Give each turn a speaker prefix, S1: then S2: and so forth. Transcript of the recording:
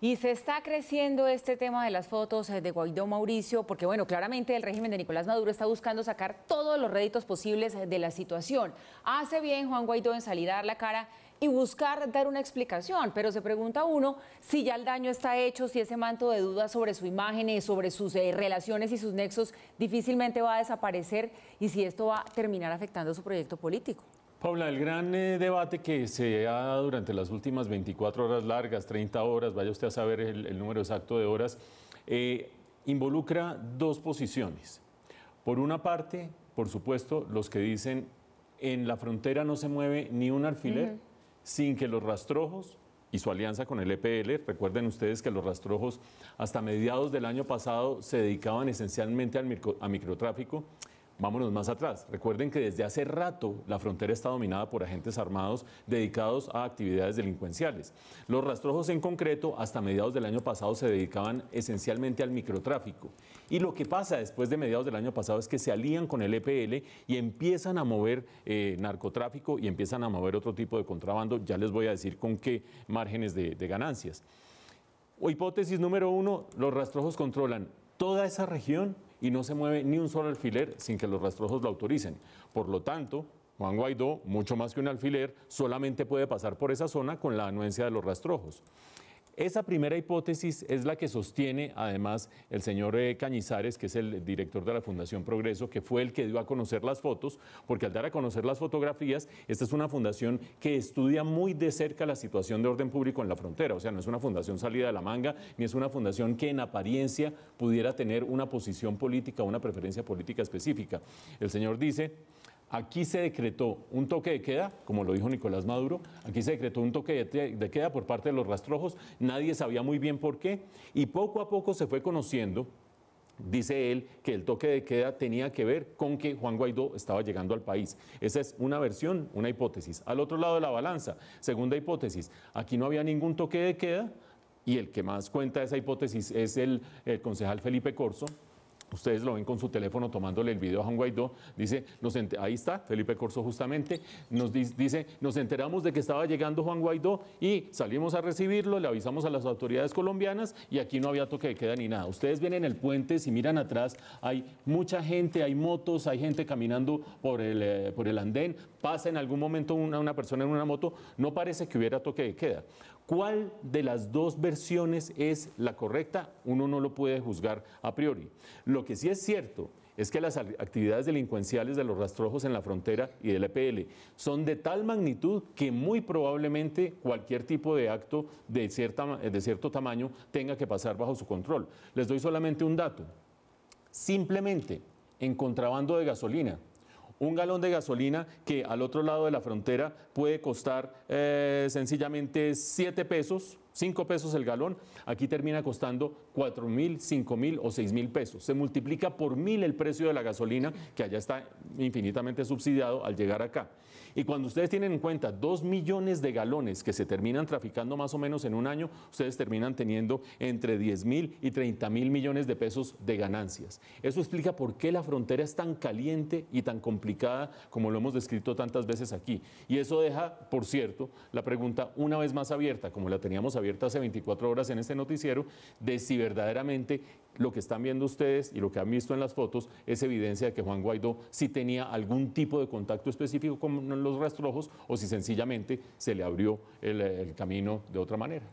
S1: Y se está creciendo este tema de las fotos eh, de Guaidó Mauricio, porque bueno, claramente el régimen de Nicolás Maduro está buscando sacar todos los réditos posibles eh, de la situación. Hace bien Juan Guaidó en salir a dar la cara y buscar dar una explicación, pero se pregunta uno si ya el daño está hecho, si ese manto de dudas sobre su imagen, y sobre sus eh, relaciones y sus nexos difícilmente va a desaparecer y si esto va a terminar afectando su proyecto político.
S2: Paula, el gran eh, debate que se ha dado durante las últimas 24 horas largas, 30 horas, vaya usted a saber el, número exacto de horas, eh, involucra dos posiciones. Por una parte, por supuesto, los que dicen en la frontera no se mueve ni un alfiler sin que los rastrojos y su alianza con el EPL, recuerden ustedes que los rastrojos hasta mediados del año pasado se dedicaban esencialmente al a microtráfico, Vámonos más atrás. Recuerden que desde hace rato la frontera está dominada por agentes armados dedicados a actividades delincuenciales. Los rastrojos en concreto hasta mediados del año pasado se dedicaban esencialmente al microtráfico. Y lo que pasa después de mediados del año pasado es que se alían con el EPL y empiezan a mover eh, narcotráfico y empiezan a mover otro tipo de contrabando. Ya les voy a decir con qué márgenes de, ganancias. O hipótesis número uno, los rastrojos controlan toda esa región y no se mueve ni un solo alfiler sin que los rastrojos lo autoricen. Por lo tanto, Juan Guaidó, mucho más que un alfiler, solamente puede pasar por esa zona con la anuencia de los rastrojos. Esa primera hipótesis es la que sostiene además el señor eh, Cañizares, que es el director de la Fundación Progreso, que fue el que dio a conocer las fotos, porque al dar a conocer las fotografías, esta es una fundación que estudia muy de cerca la situación de orden público en la frontera, o sea, no es una fundación salida de la manga, ni es una fundación que en apariencia pudiera tener una posición política, una preferencia política específica. El señor dice Aquí se decretó un toque de queda, como lo dijo Nicolás Maduro, aquí se decretó un toque de queda por parte de los rastrojos, nadie sabía muy bien por qué, y poco a poco se fue conociendo, dice él, que el toque de queda tenía que ver con que Juan Guaidó estaba llegando al país. Esa es una versión, una hipótesis. Al otro lado de la balanza, segunda hipótesis, aquí no había ningún toque de queda, y el que más cuenta esa hipótesis es el, concejal Felipe Corso, ustedes lo ven con su teléfono tomándole el video a Juan Guaidó, dice, nos ahí está, Felipe Corso justamente, nos dice, nos enteramos de que estaba llegando Juan Guaidó y salimos a recibirlo, le avisamos a las autoridades colombianas y aquí no había toque de queda ni nada. Ustedes vienen el puente, si miran atrás, hay mucha gente, hay motos, hay gente caminando por el, eh, por el andén, pasa en algún momento una, una persona en una moto, no parece que hubiera toque de queda. Cuál de las dos versiones es la correcta, uno no lo puede juzgar a priori. Lo que sí es cierto es que las actividades delincuenciales de los rastrojos en la frontera y del EPL son de tal magnitud que muy probablemente cualquier tipo de acto de, cierta, de cierto tamaño tenga que pasar bajo su control. Les doy solamente un dato. Simplemente en contrabando de gasolina, un galón de gasolina que al otro lado de la frontera puede costar eh, sencillamente 7 pesos 5 pesos el galón, aquí termina costando 4 mil, 5 mil o 6 mil pesos. Se multiplica por mil el precio de la gasolina, que allá está infinitamente subsidiado al llegar acá. Y cuando ustedes tienen en cuenta 2 millones de galones que se terminan traficando más o menos en un año, ustedes terminan teniendo entre 10 mil y 30 mil millones de pesos de ganancias. Eso explica por qué la frontera es tan caliente y tan complicada como lo hemos descrito tantas veces aquí. Y eso deja, por cierto, la pregunta una vez más abierta, como la teníamos abierta hace 24 horas en este noticiero, de si verdaderamente lo que están viendo ustedes y lo que han visto en las fotos es evidencia de que Juan Guaidó sí tenía algún tipo de contacto específico con los rastrojos o si sencillamente se le abrió el camino de otra manera.